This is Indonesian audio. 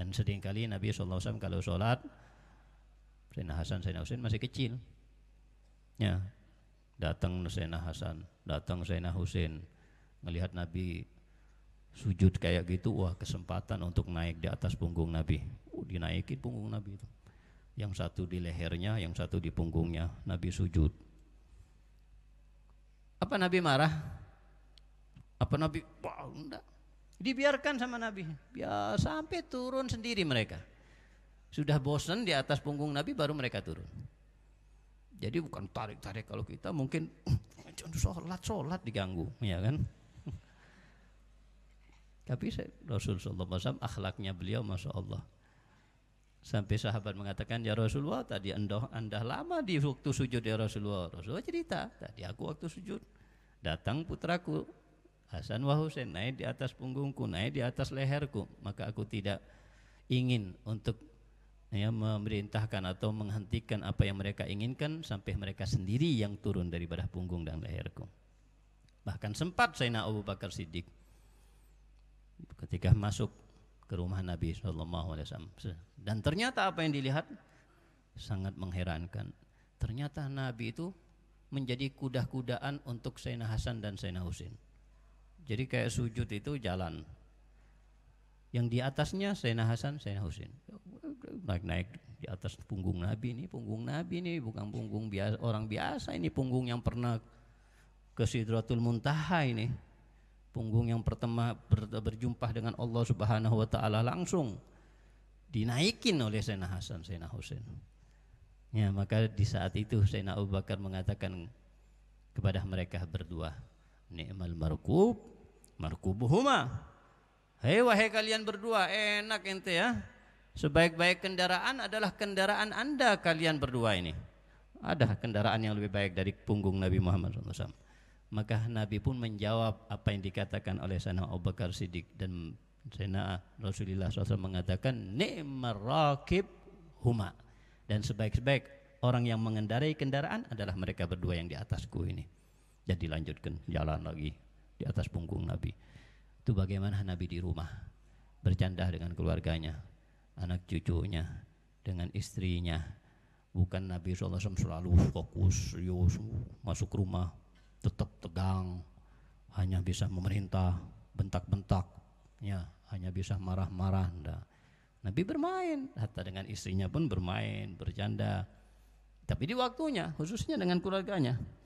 Dan seringkali Nabi SAW kalau sholat, Sayyidina Hasan, Sayyidina Husain masih kecil. Ya, datang Sayyidina Hasan, datang Sayyidina Husain, melihat Nabi sujud kayak gitu, wah kesempatan untuk naik di atas punggung Nabi. Uh, dinaikin punggung Nabi itu. Yang satu di lehernya, yang satu di punggungnya, Nabi sujud. Apa Nabi marah? Apa Nabi, wah enggak. Dibiarkan sama Nabi. Ya, sampai turun sendiri mereka. Sudah bosan di atas punggung Nabi baru mereka turun. Jadi bukan tarik-tarik kalau kita mungkin sholat sholat diganggu, ya kan? Tapi Rasul Sallallahu Alaihi akhlaknya beliau, masya Allah. Sampai sahabat mengatakan ya Rasulullah tadi anda, anda lama di waktu sujud ya Rasulullah. Rasulullah cerita tadi aku waktu sujud datang putraku Hasan wa Husain naik di atas punggungku, naik di atas leherku, maka aku tidak ingin untuk ya, memerintahkan atau menghentikan apa yang mereka inginkan sampai mereka sendiri yang turun daripada punggung dan leherku. Bahkan sempat Sayyidina Abu Bakar Siddiq ketika masuk ke rumah Nabi SAW dan ternyata apa yang dilihat sangat mengherankan. Ternyata Nabi itu menjadi kuda-kudaan untuk Sayyidina Hasan dan Sayyidina Husain. Jadi kayak sujud itu jalan. Yang di atasnya Sayyidina Hasan, Sayyidina Husin. Naik-naik di atas punggung Nabi ini, punggung Nabi ini bukan punggung biasa, orang biasa ini punggung yang pernah ke Sidratul Muntaha ini. Punggung yang pertama ber, berjumpa dengan Allah Subhanahu wa taala langsung dinaikin oleh Sayyidina Hasan, Sayyidina Husin. Ya, maka di saat itu Sayyidina Abu Bakar mengatakan kepada mereka berdua, Ni'mal markub markubuhuma. Hei wahai kalian berdua, enak ente ya. Sebaik-baik kendaraan adalah kendaraan Anda kalian berdua ini. Ada kendaraan yang lebih baik dari punggung Nabi Muhammad SAW. Maka Nabi pun menjawab apa yang dikatakan oleh sana Abu Bakar Siddiq dan sana Rasulullah SAW mengatakan ni'mal rakib huma dan sebaik-baik orang yang mengendarai kendaraan adalah mereka berdua yang di atasku ini ya dilanjutkan jalan lagi di atas punggung Nabi. Itu bagaimana Nabi di rumah bercanda dengan keluarganya, anak cucunya, dengan istrinya. Bukan Nabi SAW selalu fokus, serius, masuk rumah, tetap tegang, hanya bisa memerintah, bentak-bentak, ya, hanya bisa marah-marah. Nabi bermain, hatta dengan istrinya pun bermain, bercanda. Tapi di waktunya, khususnya dengan keluarganya,